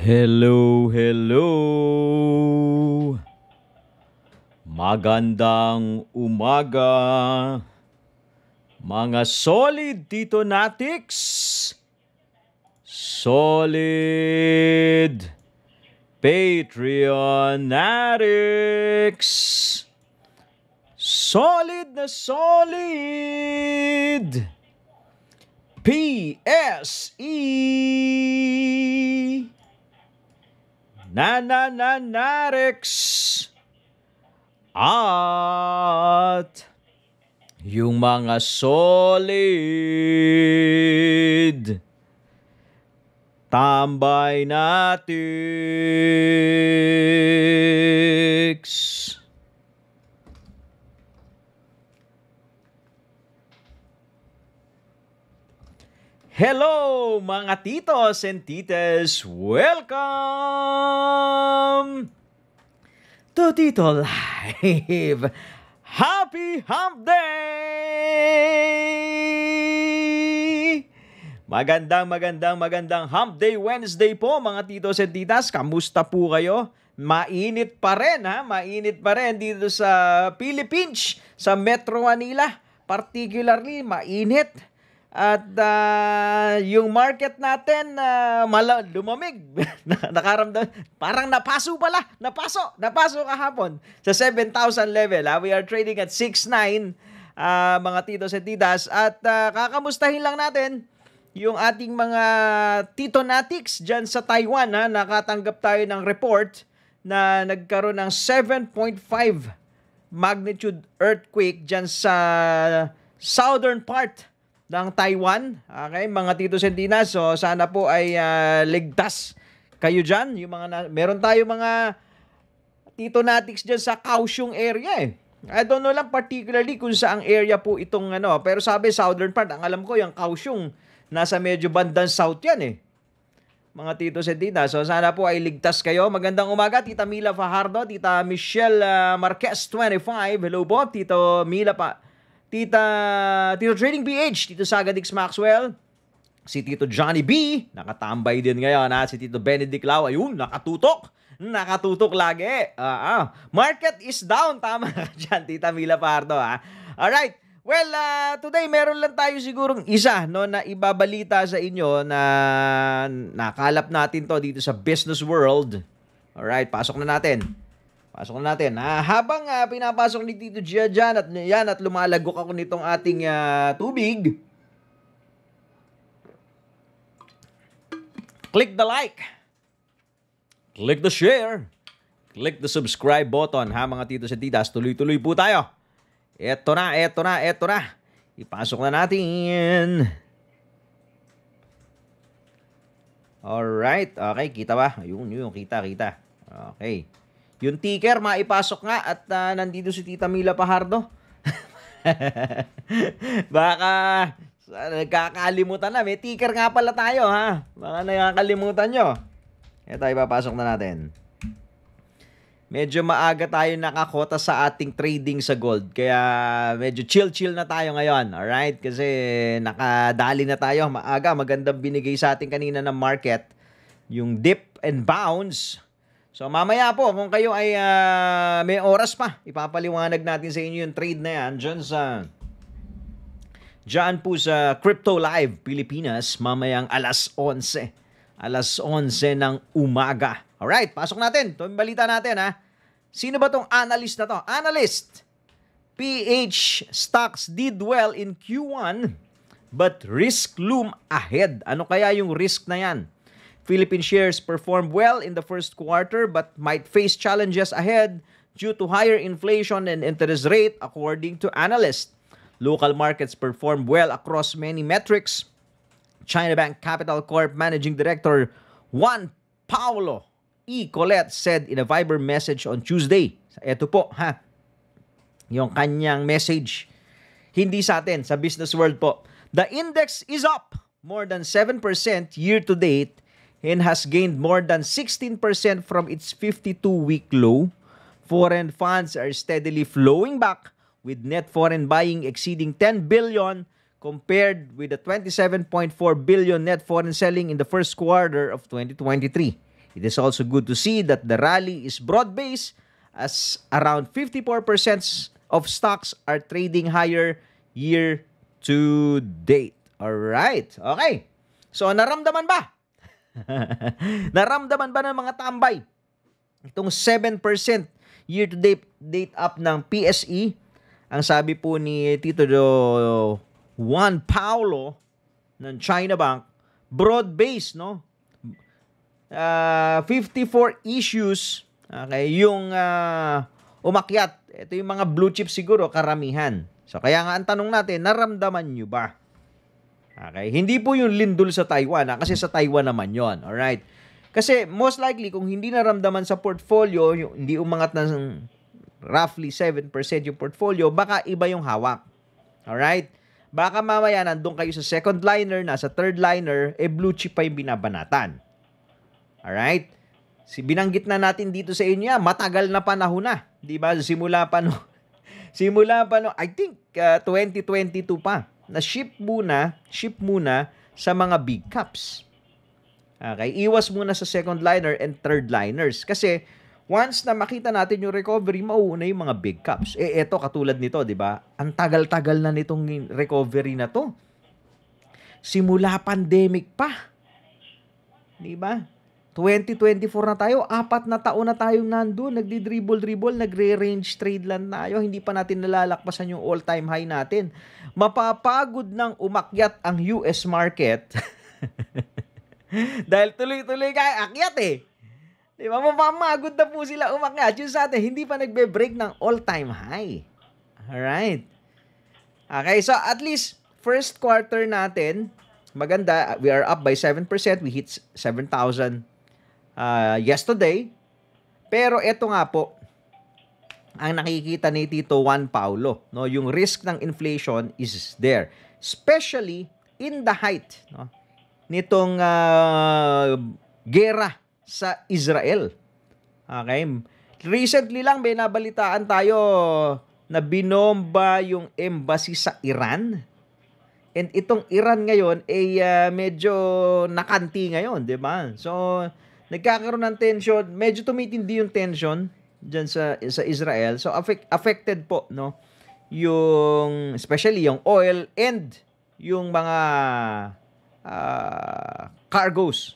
Hello, hello! Magandang umaga! Mga solid dito natix! Solid Patreonatics! Solid na solid! PSE! na na na nanananarex at yung mga solid tambay na tics. Hello mga titos and tites! Welcome to Tito Live! Happy Hump Day! Magandang magandang magandang Hump Day Wednesday po mga titos and titas. Kamusta po kayo? Mainit pa rin ha, mainit pa rin dito sa Philippines, sa Metro Manila. Particularly mainit at uh, yung market natin, uh, mala- lumamig. Nakaramdam, parang napaso pala. Napaso, napaso kahapon sa 7,000 level. Ha? Ah, we are trading at 6,900 uh, mga titos at titas. At uh, kakamustahin lang natin yung ating mga tito natics dyan sa Taiwan. Ha? Nakatanggap tayo ng report na nagkaroon ng 7.5 magnitude earthquake dyan sa southern part ng Taiwan. Okay, mga Tito Sentinas. So, sana po ay uh, ligtas kayo diyan. Yung mga na- meron tayo mga Tito Natics diyan sa Kaohsiung area eh. I don't know lang particularly kung saang area po itong ano. Pero sabi, southern part. Ang alam ko, yung Kaohsiung, nasa medyo bandang south yan eh. Mga tito sa tita. So sana po ay ligtas kayo. Magandang umaga, Tita Mila Fajardo, Tita Michelle uh, Marquez, 25. Hello po, Tito Mila pa. Tita, Tito Trading PH, Tito Sagadix Maxwell, si Tito Johnny B, nakatambay din ngayon ha, ah, si Tito Benedict Lau, ayun, nakatutok, nakatutok lagi. Uh, uh. Market is down, tama ka dyan, Tita Mila Pardo ha. Alright, well, uh, today meron lang tayo sigurong isa no, na ibabalita sa inyo na nakalap natin to dito sa business world. Alright, pasok na natin. Pasok na natin. Ah, habang ah, pinapasok ni Tito Gia dyan at yan at lumalagok ako nitong ating ah, tubig. Click the like. Click the share. Click the subscribe button ha mga tito sa titas. Tuloy-tuloy po tayo. Eto na, eto na, eto na. Ipasok na natin. All right. Okay, kita ba? Ayun, yun. Kita, kita. Okay. Yung ticker, maipasok nga at uh, nandito si Tita Mila Pajardo. Baka nagkakalimutan na. May ticker nga pala tayo ha. Baka nakakalimutan nyo. Ito ay papasok na natin. Medyo maaga tayo nakakota sa ating trading sa gold. Kaya medyo chill-chill na tayo ngayon. Alright? Kasi nakadali na tayo. Maaga. Magandang binigay sa atin kanina ng market. Yung dip and bounce So mamaya po, kung kayo ay uh, may oras pa, ipapaliwanag natin sa inyo yung trade na yan dyan sa... Diyan po sa Crypto Live Pilipinas mamayang alas 11. Alas 11 ng umaga. Alright, pasok natin. Ito yung balita natin ha. Sino ba tong analyst na to? Analyst! PH stocks did well in Q1 but risk loom ahead. Ano kaya yung risk na yan? Philippine shares performed well in the first quarter but might face challenges ahead due to higher inflation and interest rate according to analysts. Local markets performed well across many metrics. China Bank Capital Corp Managing Director Juan Paulo E. Colette said in a Viber message on Tuesday. Ito po ha, yung kanyang message. Hindi sa atin, sa business world po. The index is up more than 7% year to date and has gained more than 16% from its 52-week low. Foreign funds are steadily flowing back with net foreign buying exceeding 10 billion compared with the 27.4 billion net foreign selling in the first quarter of 2023. It is also good to see that the rally is broad-based as around 54% of stocks are trading higher year to date. All right. Okay. So naramdaman ba Naramdaman ba ng mga tambay? Itong 7% year-to-date date up ng PSE. Ang sabi po ni Tito Juan Paulo ng China Bank, broad base no? Uh, ah, 54 issues. Okay, yung uh, umakyat, ito yung mga blue chip siguro, karamihan. So, kaya nga ang tanong natin, naramdaman nyo ba? Okay? Hindi po yung lindol sa Taiwan, ha? Ah. kasi sa Taiwan naman yon alright? Kasi most likely, kung hindi naramdaman sa portfolio, yung, hindi umangat ng roughly 7% yung portfolio, baka iba yung hawak. Alright? Baka mamaya nandun kayo sa second liner, nasa third liner, e eh blue chip pa yung binabanatan. Alright? Si binanggit na natin dito sa inyo, ah, matagal na panahon na. 'Di ba? Simula pa no. simula pa no, I think uh, ah, 2022 pa na ship muna, ship muna sa mga big caps. Okay, iwas muna sa second liner and third liners kasi once na makita natin yung recovery, mauuna yung mga big caps. Eh ito katulad nito, 'di ba? Ang tagal-tagal na nitong recovery na 'to. Simula pandemic pa. 'Di ba? 2024 na tayo, apat na taon na tayong nandun, nagdi-dribble-dribble, nagre-range trade lang tayo, hindi pa natin nalalakpasan yung all-time high natin. Mapapagod ng umakyat ang US market. Dahil tuloy-tuloy kayo, akyat eh. Di ba? Mapamagod na po sila umakyat. Yun sa atin, hindi pa nagbe-break ng all-time high. Alright. Okay, so at least first quarter natin, maganda. We are up by 7%. We hit 7,000 uh, yesterday. Pero eto nga po, ang nakikita ni Tito Juan Paulo, no, yung risk ng inflation is there, especially in the height no, nitong uh, gera sa Israel. Okay? Recently lang may nabalitaan tayo na binomba yung embassy sa Iran. And itong Iran ngayon ay eh, uh, medyo nakanti ngayon, 'di ba? So nagkakaroon ng tension, medyo tumitindi yung tension diyan sa sa Israel. So affect, affected po no yung especially yung oil and yung mga uh, ah, cargos.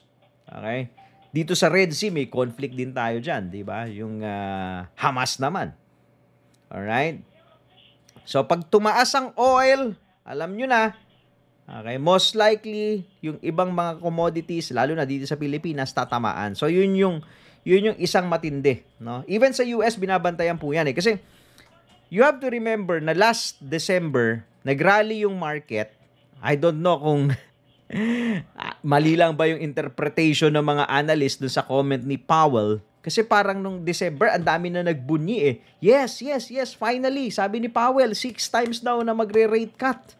Okay? Dito sa Red Sea may conflict din tayo diyan, 'di ba? Yung uh, Hamas naman. All right? So pag tumaas ang oil, alam nyo na, Okay, most likely yung ibang mga commodities lalo na dito sa Pilipinas tatamaan. So yun yung yun yung isang matindi, no? Even sa US binabantayan po 'yan eh kasi you have to remember na last December nagrally yung market. I don't know kung mali lang ba yung interpretation ng mga analyst dun sa comment ni Powell kasi parang nung December, ang dami na nagbunyi eh. Yes, yes, yes, finally, sabi ni Powell, six times daw na magre-rate cut.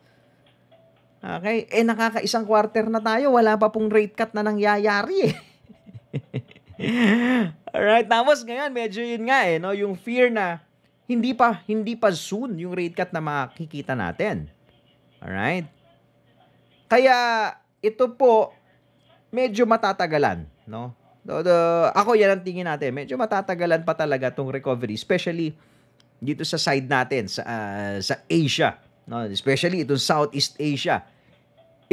Okay? Eh, nakakaisang quarter na tayo. Wala pa pong rate cut na nangyayari eh. Alright, tapos ngayon, medyo yun nga eh, no? yung fear na hindi pa, hindi pa soon yung rate cut na makikita natin. Alright? Kaya, ito po, medyo matatagalan, no? The, the, ako yan ang tingin natin, medyo matatagalan pa talaga tong recovery, especially dito sa side natin, sa, uh, sa Asia, no? especially itong Southeast Asia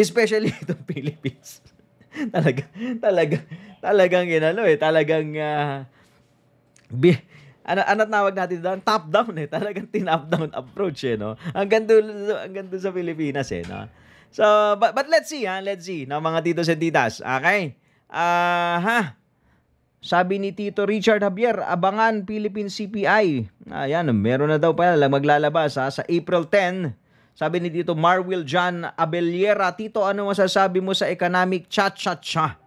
Especially the Philippines. talaga, talaga, talagang ginano eh. Talagang, uh, bi, ano, ano tawag natin doon? Top down eh. Talagang tin down approach eh, no? Ang ganda, ang ganda sa Pilipinas eh, no? So, but, but let's see, ha? Let's see, no, mga titos and titas. Okay? Ah, uh, ha? Sabi ni Tito Richard Javier, abangan Philippine CPI. Ayan, meron na daw pala maglalabas ha, sa April 10 sabi ni dito Marwil John Abellera, Tito, ano masasabi mo sa economic cha-cha-cha?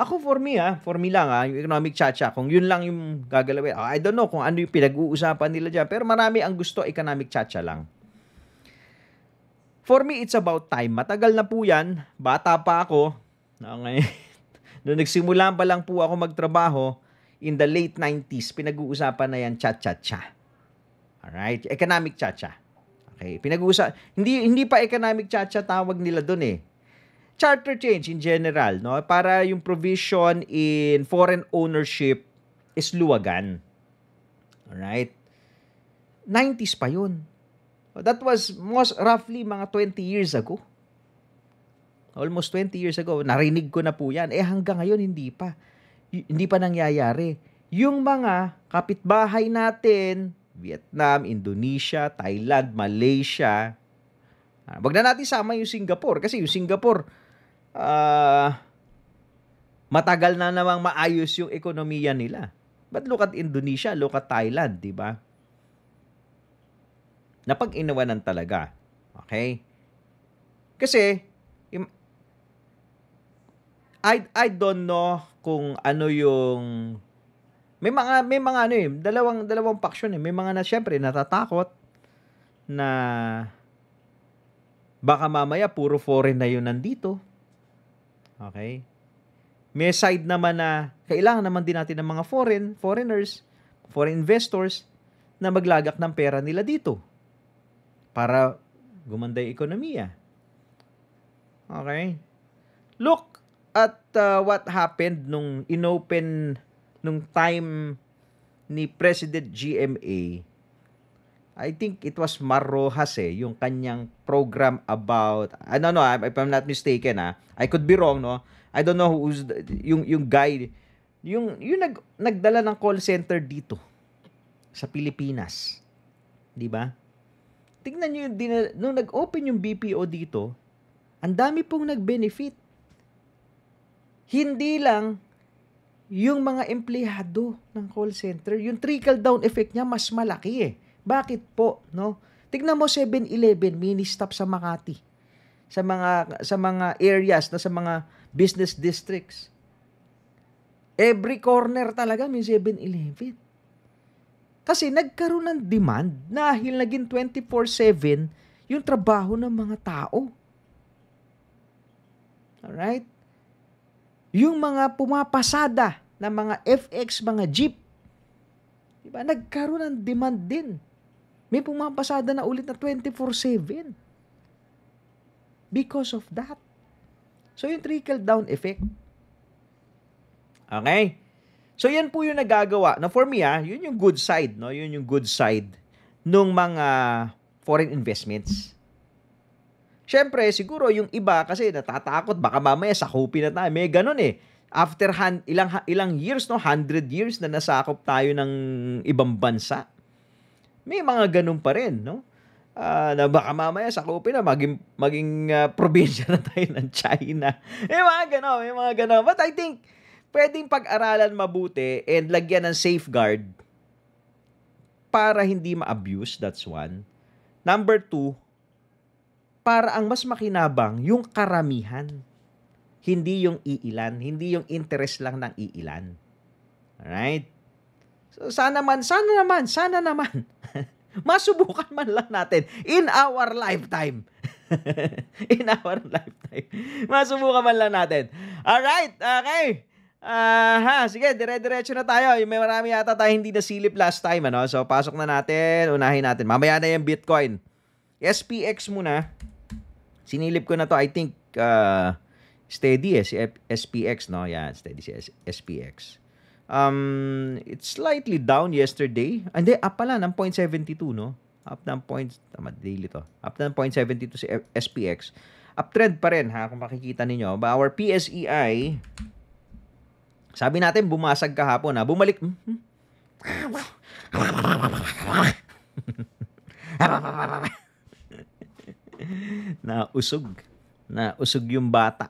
Ako for me ha, ah, for me lang ha, ah, yung economic cha-cha, kung yun lang yung gagalawin. Ah, I don't know kung ano yung pinag-uusapan nila dyan, pero marami ang gusto economic cha-cha lang. For me, it's about time. Matagal na po yan. Bata pa ako. Okay. Noong nagsimula pa lang po ako magtrabaho, in the late 90s, pinag-uusapan na yan cha-cha-cha. Alright? Economic cha-cha. Okay, pinag-uusap hindi hindi pa economic chacha tawag nila doon eh. Charter change in general, no? Para yung provision in foreign ownership is luwagan. All right? 90s pa 'yun. That was most roughly mga 20 years ago. Almost 20 years ago, narinig ko na po 'yan. Eh hanggang ngayon hindi pa. Y- hindi pa nangyayari. Yung mga kapitbahay natin Vietnam, Indonesia, Thailand, Malaysia. Uh, wag na natin sama yung Singapore kasi yung Singapore uh, matagal na namang maayos yung ekonomiya nila. But look at Indonesia, look at Thailand, di ba? Napag-inawanan talaga. Okay? Kasi, I, I don't know kung ano yung may mga may mga ano eh, dalawang dalawang faction eh. May mga na syempre natatakot na baka mamaya puro foreign na 'yun nandito. Okay? May side naman na kailangan naman din natin ng mga foreign, foreigners, foreign investors na maglagak ng pera nila dito para gumanda yung ekonomiya. Okay? Look at uh, what happened nung inopen nung time ni President GMA, I think it was Marrojas eh, yung kanyang program about, I don't know, if I'm not mistaken ah, I could be wrong, no? I don't know who's, the, yung, yung guy, yung, yung nag, nagdala ng call center dito, sa Pilipinas. Di ba? Tingnan nyo, din, nung nag-open yung BPO dito, ang dami pong nag-benefit. Hindi lang yung mga empleyado ng call center, yung trickle down effect niya mas malaki eh. Bakit po, no? Tignan mo 7-Eleven mini stop sa Makati. Sa mga sa mga areas na sa mga business districts. Every corner talaga may 7-Eleven. Kasi nagkaroon ng demand dahil naging 24/7 yung trabaho ng mga tao. Alright? yung mga pumapasada ng mga FX, mga jeep, diba, nagkaroon ng demand din. May pumapasada na ulit na 24-7 because of that. So, yung trickle-down effect. Okay? So, yan po yung nagagawa. Na for me, ah, yun yung good side. No? Yun yung good side nung mga foreign investments. Siyempre, siguro yung iba kasi natatakot, baka mamaya sakupin na tayo. May ganun eh. After han, ilang, ilang years, no? 100 years na nasakop tayo ng ibang bansa. May mga ganun pa rin, no? Uh, na baka mamaya sakupin na maging, maging uh, probinsya na tayo ng China. May mga ganun, may mga ganun. But I think, pwedeng pag-aralan mabuti and lagyan ng safeguard para hindi ma-abuse, that's one. Number two, para ang mas makinabang yung karamihan. Hindi yung iilan, hindi yung interest lang ng iilan. Alright? So, sana man, sana naman, sana naman. Masubukan man lang natin in our lifetime. in our lifetime. Masubukan man lang natin. Alright, okay. Uh, ha, sige, dire-diretso na tayo. May marami yata tayo hindi nasilip last time. Ano? So, pasok na natin. Unahin natin. Mamaya na yung Bitcoin. SPX muna. Sinilip ko na to. I think uh, steady eh, si F SPX, no? yeah steady si S SPX. Um, it's slightly down yesterday. and ah, up pala ng 0.72, no? Up ng point, tama, daily to. Up ng 0.72 si F SPX. Uptrend pa rin, ha? Kung makikita ninyo. But our PSEI, sabi natin, bumasag kahapon na bumalik. Hmm, hmm. na usog. Na usog yung bata.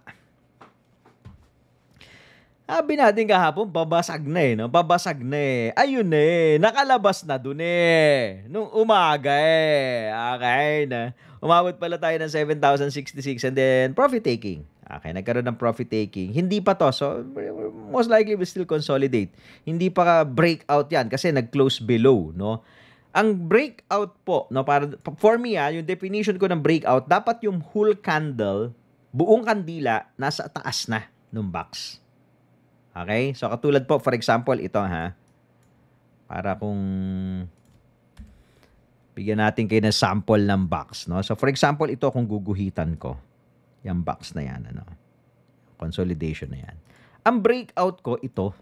Sabi natin kahapon, babasag na eh, no? Babasag na eh. Ayun eh, nakalabas na dun eh. Nung umaga eh. Okay na. Umabot pala tayo ng 7,066 and then profit taking. Okay, nagkaroon ng profit taking. Hindi pa to. So, most likely we still consolidate. Hindi pa ka breakout yan kasi nag-close below, no? Ang breakout po, no, para, for me, ah, yung definition ko ng breakout, dapat yung whole candle, buong kandila, nasa taas na ng box. Okay? So, katulad po, for example, ito ha. Para kung bigyan natin kayo ng sample ng box. No? So, for example, ito kung guguhitan ko. Yung box na yan. Ano? Consolidation na yan. Ang breakout ko, ito.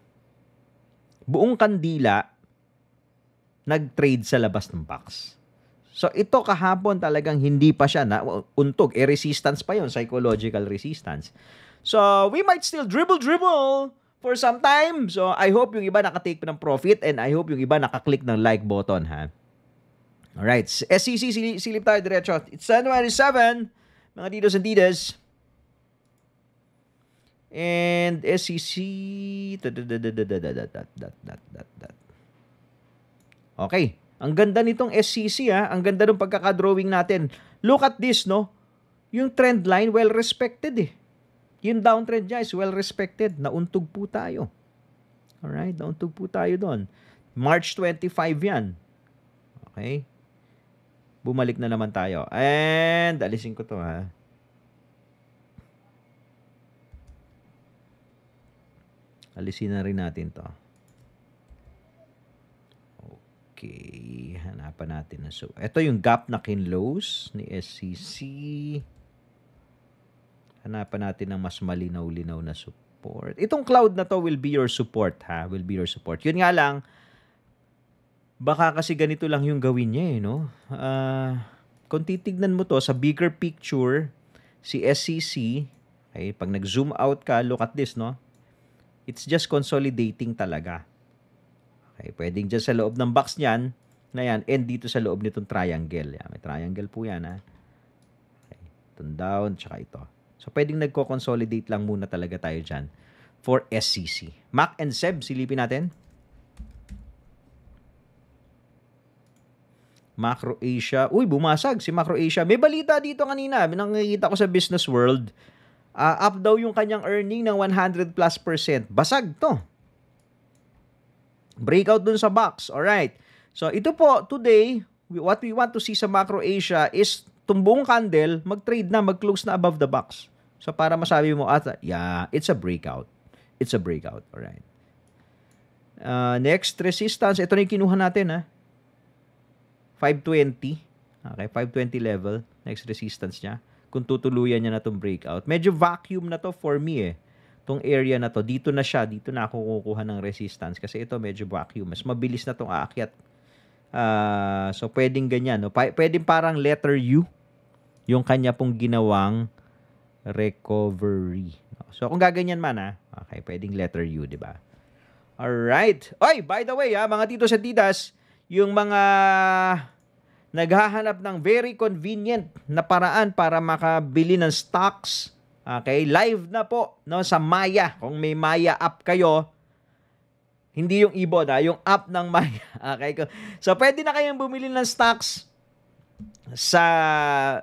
Buong kandila, nag-trade sa labas ng box. So ito kahapon talagang hindi pa siya na untog. E resistance pa yon psychological resistance. So we might still dribble dribble for some time. So I hope yung iba nakatake ng profit and I hope yung iba nakaklik ng like button ha. Alright, SEC silip, silip tayo diretso. It's January 7, mga didos and didas. And SEC... Dot, dot, dot, dot, dot, dot, dot, dot. Okay. Ang ganda nitong SCC ha. Ah. Ang ganda ng pagkakadrawing natin. Look at this, no? Yung trend line, well respected eh. Yung downtrend niya is well respected. Nauntog po tayo. Alright, nauntog po tayo doon. March 25 yan. Okay? Bumalik na naman tayo. And, alisin ko to ha. Ah. Alisin na rin natin to. Okay, hanapan natin na so. Ito yung gap na kinlose ni SCC. Hanapan natin ng mas malinaw-linaw na support. Itong cloud na to will be your support ha, will be your support. Yun nga lang, baka kasi ganito lang yung gawin niya eh, no? Uh, kung titignan mo to sa bigger picture, si SCC, okay, pag nag-zoom out ka, look at this, no? It's just consolidating talaga. Okay, pwedeng dyan sa loob ng box niyan, na yan, and dito sa loob nitong triangle. Yan, may triangle po yan, ha. Okay, itong down, tsaka ito. So, pwedeng nagko-consolidate lang muna talaga tayo dyan for SCC. Mac and Seb, silipin natin. Macro Asia. Uy, bumasag si Macro Asia. May balita dito kanina. Nakikita ko sa business world. Uh, up daw yung kanyang earning ng 100 plus percent. Basag to breakout dun sa box. All right. So ito po today, what we want to see sa Macro Asia is tumbong candle, mag-trade na, mag-close na above the box. So para masabi mo ata, yeah, it's a breakout. It's a breakout. All right. Uh, next resistance, ito na yung kinuha natin ha. 520. Okay, 520 level. Next resistance niya. Kung tutuluyan niya na tong breakout. Medyo vacuum na to for me eh tong area na to, dito na siya, dito na ako kukuha ng resistance kasi ito medyo vacuum. Mas mabilis na tong aakyat. Uh, so, pwedeng ganyan. No? Pwedeng parang letter U yung kanya pong ginawang recovery. So, kung gaganyan man, ah, Okay, pwedeng letter U, di ba? Alright. Oy, by the way, ha, ah, mga tito sa titas, yung mga naghahanap ng very convenient na paraan para makabili ng stocks Okay, live na po no sa Maya. Kung may Maya app kayo, hindi yung ibon ha, ah, yung app ng Maya. Okay? So pwede na kayong bumili ng stocks sa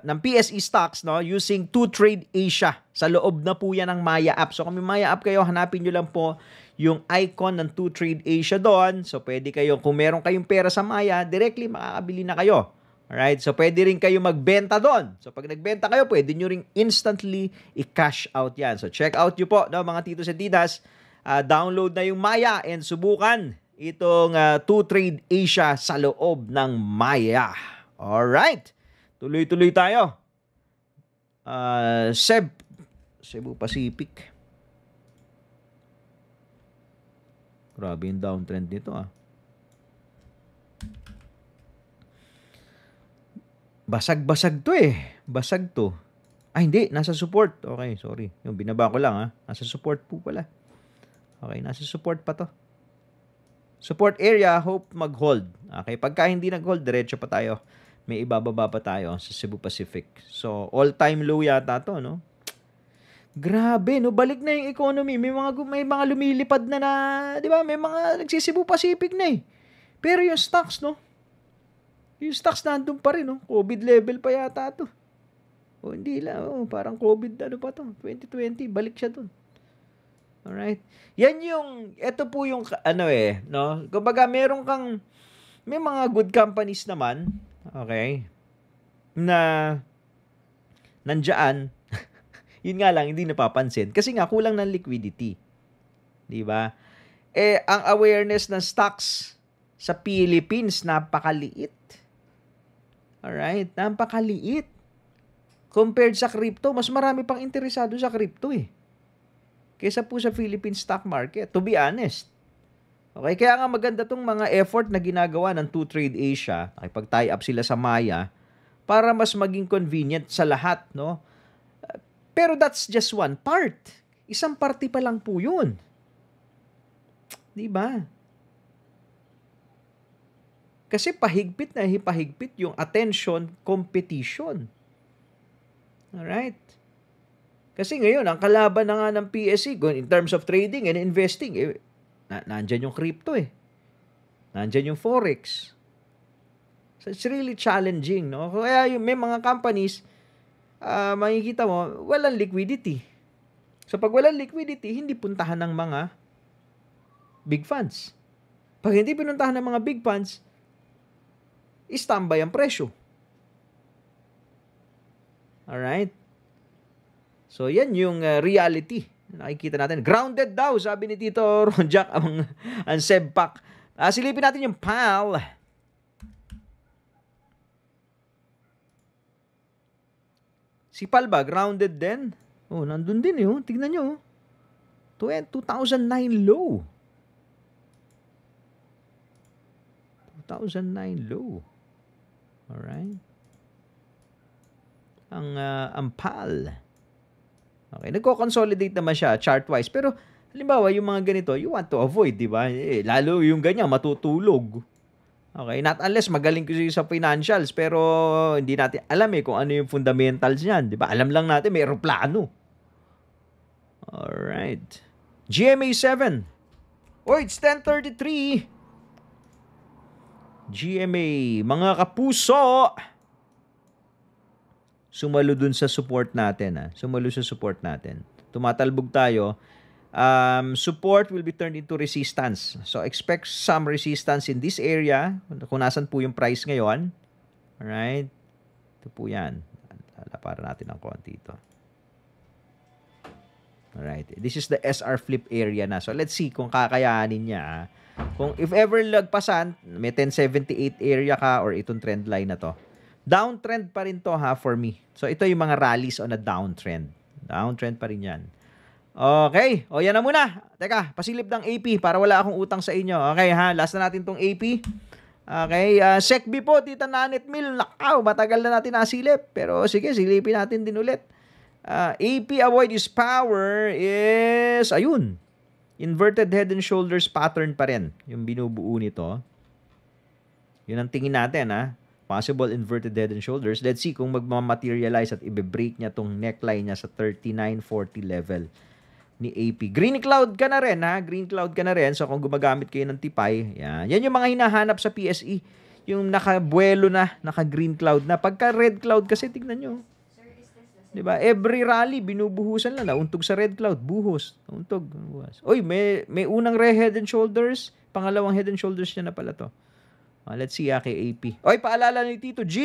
ng PSE stocks no using Two Trade Asia. Sa loob na po yan ng Maya app. So kung may Maya app kayo, hanapin niyo lang po yung icon ng Two Trade Asia doon. So pwede kayo kung meron kayong pera sa Maya, directly makakabili na kayo Alright? So, pwede rin kayo magbenta doon. So, pag nagbenta kayo, pwede nyo rin instantly i-cash out yan. So, check out nyo po, no, mga Tito at titas. Uh, download na yung Maya and subukan itong uh, ah, Two Trade Asia sa loob ng Maya. Alright. Tuloy-tuloy tayo. Uh, Seb, Cebu Pacific. Grabe yung downtrend nito ah. Basag-basag to eh. Basag to. Ay, ah, hindi. Nasa support. Okay, sorry. Yung binaba ko lang ha. Ah. Nasa support po pala. Okay, nasa support pa to. Support area, hope mag-hold. Okay, pagka hindi nag-hold, diretso pa tayo. May ibababa pa tayo sa Cebu Pacific. So, all-time low yata to, no? Grabe, no? Balik na yung economy. May mga, may mga lumilipad na na, di ba? May mga nagsisibu Pacific na eh. Pero yung stocks, no? Yung stocks nandun pa rin, oh. COVID level pa yata to. O oh, hindi lang, oh, parang COVID ano pa to, 2020, balik siya dun. Alright? Yan yung, eto po yung ano eh, no? Kumbaga meron kang, may mga good companies naman, okay, na nandiyan, yun nga lang, hindi napapansin. Kasi nga, kulang ng liquidity. Di ba? Eh, ang awareness ng stocks sa Philippines, napakaliit. Alright? Napakaliit. Compared sa crypto, mas marami pang interesado sa crypto eh. Kesa po sa Philippine stock market, to be honest. Okay, kaya nga maganda tong mga effort na ginagawa ng Two Trade Asia, ay pag tie up sila sa Maya, para mas maging convenient sa lahat, no? Pero that's just one part. Isang parte pa lang po yun. Di ba? Kasi pahigpit na hipahigpit yung attention competition. Alright? Kasi ngayon, ang kalaban na nga ng PSE in terms of trading and investing, eh, na, nandyan yung crypto eh. Nandyan yung forex. So it's really challenging, no? Kaya yung, may mga companies, uh, makikita mo, walang liquidity. So pag walang liquidity, hindi puntahan ng mga big funds. Pag hindi pinuntahan ng mga big funds, standby ang presyo. Alright? So, yan yung uh, reality. Nakikita natin. Grounded daw, sabi ni Tito Ronjack ang, ang Sebpak. Uh, ah, silipin natin yung PAL. Si PAL ba? Grounded din? Oh, nandun din yun. Oh. Tignan nyo. 2009 low. 2009 low. Alright. Ang uh, ah, ampal. Okay, nagko-consolidate naman siya chart-wise. Pero halimbawa, yung mga ganito, you want to avoid, di ba? Eh, lalo yung ganyan, matutulog. Okay, not unless magaling ko sa financials, pero hindi natin alam eh kung ano yung fundamentals niyan, di ba? Alam lang natin, may aeroplano. Alright. GMA 7. Oy, it's 10.33. GMA, mga kapuso! Sumalo dun sa support natin. Ha? Ah. Sumalo sa support natin. Tumatalbog tayo. Um, support will be turned into resistance. So expect some resistance in this area. Kung nasan po yung price ngayon. Alright? Ito po yan. Laparan natin ng konti ito. Alright. This is the SR flip area na. So let's see kung kakayanin niya. Ha? Ah. Kung if ever lagpasan, may 1078 area ka or itong trend line na to. Downtrend pa rin to ha for me. So ito yung mga rallies on a downtrend. Downtrend pa rin yan. Okay. O yan na muna. Teka, pasilip ng AP para wala akong utang sa inyo. Okay ha, last na natin tong AP. Okay, uh, ah, SecB po, Tita Nanet Mill. Nakaw, matagal na natin nasilip. Pero sige, silipin natin din ulit. Uh, ah, AP avoid is power is, ayun, Inverted head and shoulders pattern pa rin yung binubuo nito. Yun ang tingin natin ha. Possible inverted head and shoulders. Let's see kung magmamaterialize at ibe-break niya tong neckline niya sa 3940 level ni AP. Green cloud ka na rin ha. Green cloud ka na rin. So kung gumagamit kayo ng tipay, yan. Yan yung mga hinahanap sa PSE. Yung nakabuelo na, naka green cloud na. Pagka red cloud kasi, tignan nyo. 'Di ba? Every rally binubuhusan lang nauntog sa Red Cloud, buhos, nauntog, buhos. Oy, may may unang re head and shoulders, pangalawang head and shoulders niya na pala 'to. Uh, let's see ah, AP. Oy, paalala ni Tito G.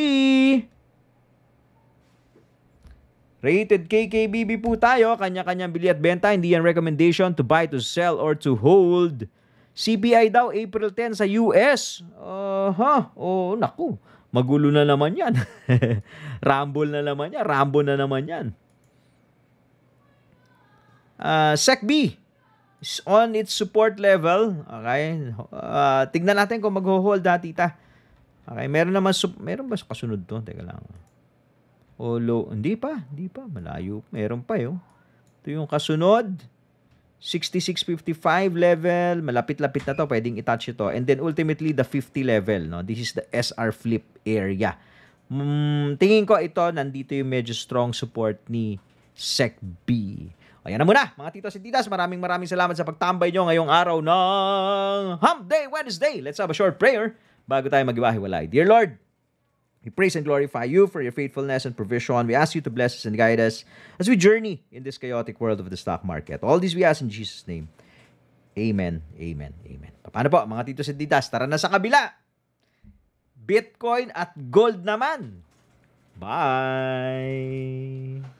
Rated KKBB po tayo. Kanya-kanyang bili at benta. Hindi yan recommendation to buy, to sell, or to hold. CPI daw April 10 sa US. Aha, uh, huh. oh naku. Magulo na naman yan. Rumble na naman yan. Rambo na naman yan. Uh, SEC B is on its support level. Okay. Uh, tignan natin kung magho-hold ha, tita. Okay. Meron naman, meron ba kasunod to? Teka lang. O low. Hindi pa. Hindi pa. Malayo. Meron pa yun. Eh, oh. Ito yung kasunod. 6655 level, malapit-lapit na to, pwedeng i-touch ito. And then ultimately the 50 level, no. This is the SR flip area. Mm, tingin ko ito nandito yung medyo strong support ni SEC B. Ayan na muna, mga titos at titas, maraming maraming salamat sa pagtambay nyo ngayong araw ng Hump Day Wednesday. Let's have a short prayer bago tayo mag-iwahiwalay. Dear Lord, We praise and glorify you for your faithfulness and provision. We ask you to bless us and guide us as we journey in this chaotic world of the stock market. All this we ask in Jesus' name. Amen, amen, amen. Paano po, mga tito sa titas, tara na sa kabila. Bitcoin at gold naman. Bye!